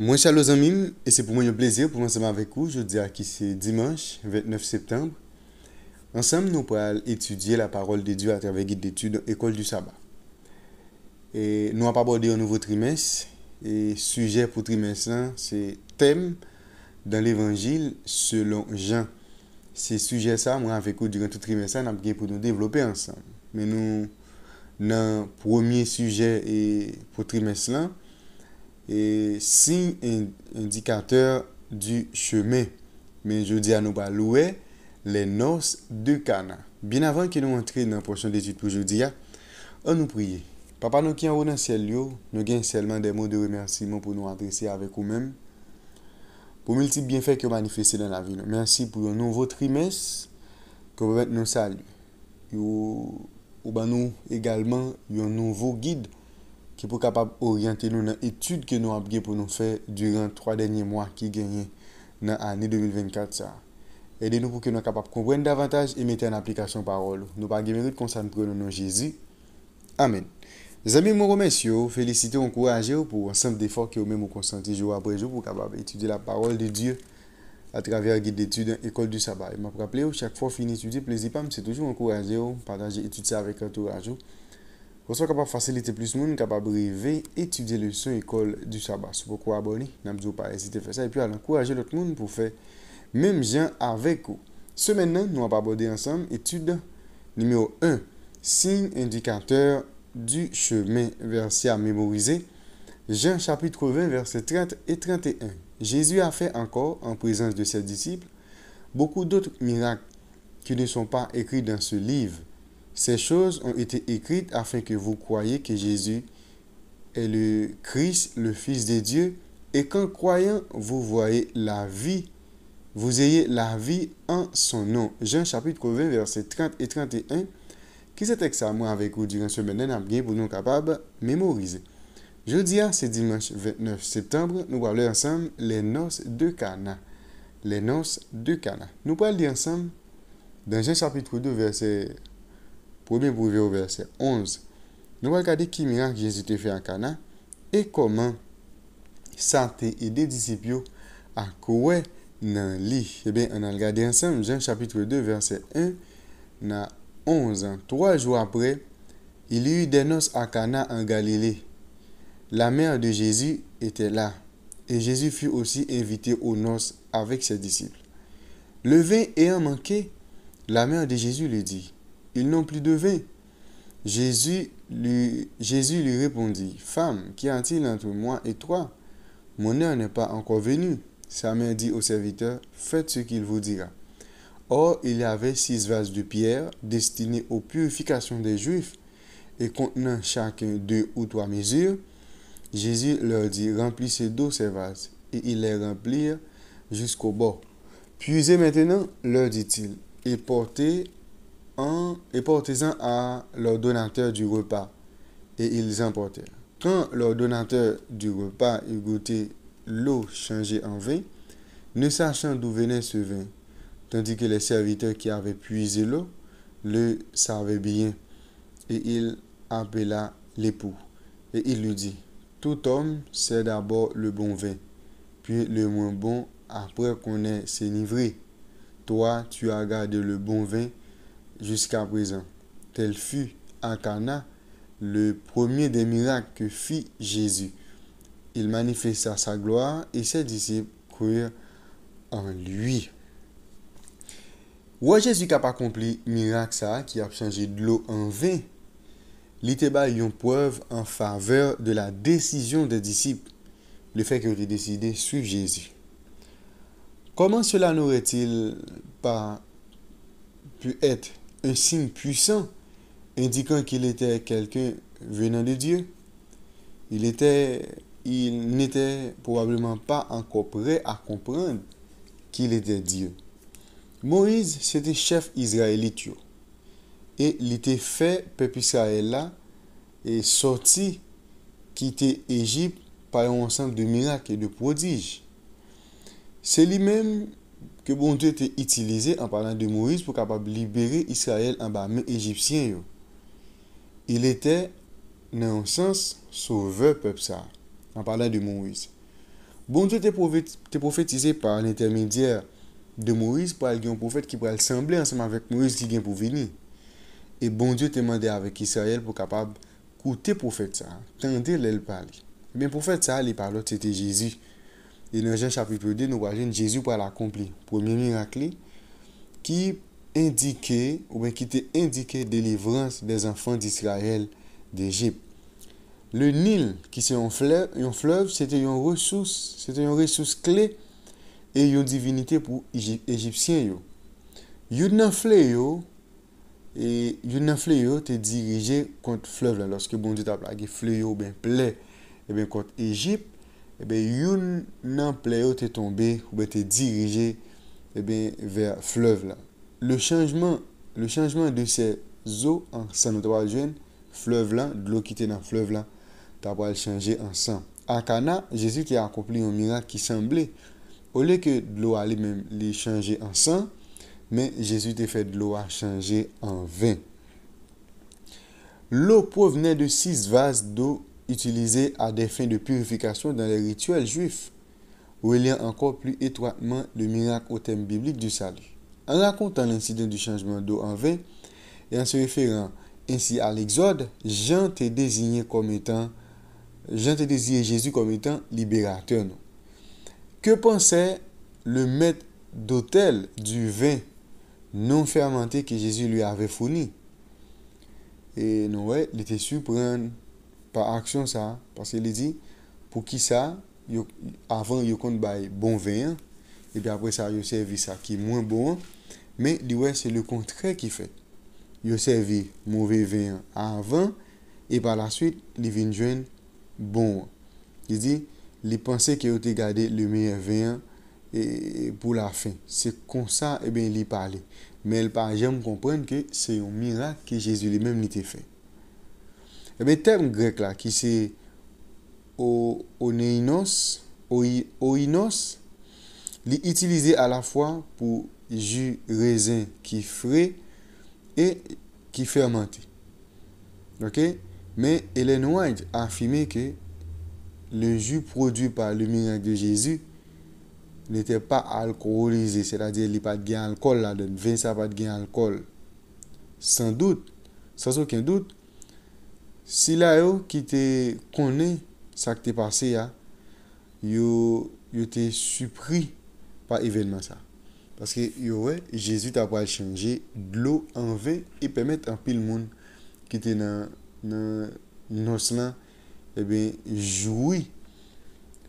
Mwen chal lo zanmim, e se pou mwen yo plezir pou mwen seman vekou, jo dira ki se dimanj, 29 septembre, ansam nou pou al etudye la parol de Dieu atave guide d'etude ekol du sabat. E nou apapode yo nouvo trimes, e suje pou trimes lan se tem dan levangil selon Jean. Se suje sa mwen vekou diran tou trimes lan apge pou nou devlope ansam. Men nou nan promye suje pou trimes lan, E si indikater du cheme men jodia nou ba loue le nors de kana. Bin avan ki nou antre nan porsyon de tit pou jodia, an nou priye. Papa nou ki an wou nan sel yo, nou gen selman de mou de remersimon pou nou adrese avek ou men. Pou multi bienfek yo manifeste nan la vi. Mersi pou yon nouvo trimes, kou pou et nou sali. Yo ou ban nou egalman yon nouvo gid. qui est capable orienter nous dans l'étude que nous avons pour nous faire durant trois derniers mois qui gagné dans l'année 2024. Aidez-nous pour que nous capables comprendre davantage et mettre en application la parole. Nous pas mérite qu'on s'en prenne nom Jésus. Amen. Mes amis, mon remercie, félicitez, encouragez-vous pour l'ensemble d'efforts que vous même consentis jour après jour pour capable étudier la parole de Dieu à travers guide d'études école du sabbat. Je vous rappelle chaque fois fini vous plaisir pas, c'est toujours encourager partager étudier avec entourage. Vous. Pour soyez capable faciliter plus monde capable rêver étudier le son école du sabbat. pourquoi abonner, n'a pas hésiter à faire ça et puis à encourager l'autre monde pour faire même gens avec vous. Ce maintenant, nous allons aborder ensemble étude numéro 1, signe indicateur du chemin verset à mémoriser. Jean chapitre 20 verset 30 et 31. Jésus a fait encore en présence de ses disciples beaucoup d'autres miracles qui ne sont pas écrits dans ce livre ces choses ont été écrites afin que vous croyiez que Jésus est le Christ, le Fils de Dieu, et qu'en croyant, vous voyez la vie, vous ayez la vie en son nom. Jean chapitre 20, versets 30 et 31, qui s'est examiné avec vous durant ce matin, bien pour nous capables de mémoriser. Jeudi, ah, c'est dimanche 29 septembre, nous parlons ensemble les noces de Cana. Les noces de Cana. Nous parlons ensemble dans Jean chapitre 2, verset 1 au verset 11. Nous regardons regarder qui miracle Jésus a fait à Cana et comment santé et des disciples à quoi dans lit. Eh bien, on a regardé ensemble Jean chapitre 2 verset 1 à 11. Trois jours après, il y eut des noces à Cana en Galilée. La mère de Jésus était là et Jésus fut aussi invité aux noces avec ses disciples. Le vin ayant manqué, la mère de Jésus lui dit ils n'ont plus de vin. Jésus lui, répondit, Femme, qu'y a-t-il entre moi et toi Mon heure n'est pas encore venue. Sa mère dit au serviteur, Faites ce qu'il vous dira. Or, il y avait six vases de pierre destinés aux purifications des Juifs et contenant chacun deux ou trois mesures. Jésus leur dit, Remplissez d'eau ces vases. Et ils les remplirent jusqu'au bord. Puisez maintenant, leur dit-il, et portez et portez-en à l'ordonnateur du repas. Et ils emportèrent. Quand l'ordonnateur du repas eut goûté l'eau changée en vin, ne sachant d'où venait ce vin, tandis que les serviteurs qui avaient puisé l'eau le savaient bien, et il appela l'époux, et il lui dit, Tout homme sait d'abord le bon vin, puis le moins bon après qu'on ait s'enivré. Toi, tu as gardé le bon vin jusqu'à présent. Tel fut à Cana le premier des miracles que fit Jésus. Il manifesta sa gloire et ses disciples crurent en lui. Ou Jésus qui a accompli miracle ça, qui a changé de l'eau en vin, l'Iteba y une preuve en faveur de la décision des disciples, le fait qu'ils ont décidé de suivre Jésus. Comment cela n'aurait-il pas pu être un signe puissant indiquant qu'il était quelqu'un venant de Dieu. Il était il n'était probablement pas encore prêt à comprendre qu'il était Dieu. Moïse, c'était chef israélite. Et il était fait, peuple Israël et sorti, quitter Égypte par un ensemble de miracles et de prodiges. C'est lui-même yo bon die te itilize an palan de Moise pou kapab libere Israel an ba men egipsyen yo. Il ete nan sens sauveur pepsa an palan de Moise. Bon die te profetize par an intermedier de Moise pou al gen yon profet ki pou al semble an seman vek Moise li gen pou veni. E bon die te mande avek Israel pou kapab koute profet sa. Tande lè l pali. E ben profet sa li palote sete Jezi. E nou gen chapitre 2 nou wajen Jezu pa l'akompli. Premier mirakli ki indike ou ben ki te indike delivrans des anfan disrael de Egip. Le Nil ki se yon flev se te yon resous se te yon resous kle e yon divinite pou Egipsyen yo. Yon nan flev yo te dirije kont flev la. Lorske bon di tap la ki flev yo ben ple e eh ben kont Egip yon nan pleyo te tombe ou te dirije ver flev la. Le chanjman de se zo an san nou tabal jwen, flev la, dlo ki te nan flev la, tabal chanje an san. Akana, Jezu ki akomple yon mirak ki sanble, ou le ke dlo a li men li chanje an san, men Jezu te fe dlo a chanje an ven. Lo pou vene de sis vaz do, utilisé à des fins de purification dans les rituels juifs, reliant encore plus étroitement le miracle au thème biblique du salut. En racontant l'incident du changement d'eau en vin et en se référant ainsi à l'Exode, Jean t'a désigné comme étant Jean Jésus comme étant libérateur. Que pensait le maître d'hôtel du vin non fermenté que Jésus lui avait fourni? Et Noël il était surprenant par action ça, parce qu'il dit, pour qui ça, avant il compte bon vin, et bien après ça il servi ça qui est moins bon, mais ouais, c'est le contraire qui fait. il servi mauvais vin avant, et par la suite, il bon. Il dit, il pensait qu'il était gardé le meilleur vin et pour la fin. C'est comme ça, et eh bien, il parlait. Mais il ne pas jamais comprendre que c'est un miracle que Jésus lui-même a fait. Et eh bien, terme grec là, qui c'est oneinos, oinos, est utilisé à la fois pour jus raisin qui frais et qui fermenté. Ok? Mais Hélène White a affirmé que le jus produit par le miracle de Jésus n'était pas alcoolisé, c'est-à-dire il n'y a pas de gain d'alcool là-dedans, vin ça pas de gain d'alcool. Sans doute, sans aucun doute, Si la yo ki te konen sa ki te pase ya, yo te supri pa evenman sa. Paske yo we, jesu ta pal chanje dlo anve, e pemet an pil moun ki te nan nos lan, e ben joui.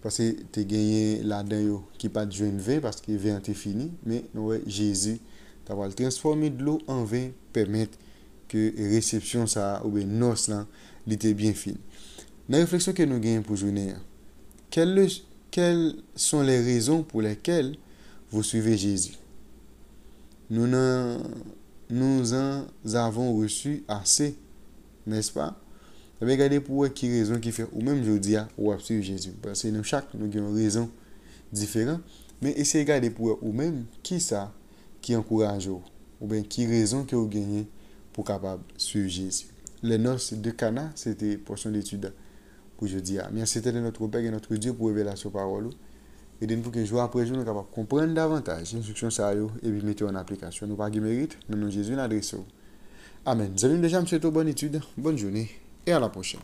Paske te genye la den yo ki pa djwen ve, paske ve ante fini, me nou we jesu ta pal transforme dlo anve, pemet ke resepsyon sa ou be nos lan, li te bin fin. Na refleksyon ke nou genyen pou jounen, kel son le rezon pou lekel vou suive Jezu? Nou nan avon resu ase, nes pa? Sebe eh gade pou wè ki rezon ki fè ou menm jou diya ou ap suive Jezu. Sebe chak nou genyen rezon diferan, men ese gade pou wè ou menm ki sa ki ankouraj ou, ou ben ki rezon ki ou genyen pou kapab suive Jezu. les noces de Cana, c'était portion d'étude pour aujourd'hui. Merci c'était notre Père et notre Dieu pour révéler révélation parole. Et de nous que jour après jour, nous sommes capables de comprendre davantage l'instruction ça et puis mettre en application. Nous pas mérite, nous nous Jésus l'adresse. Amen. Vous allons déjà, une bonne étude, bonne journée et à la prochaine.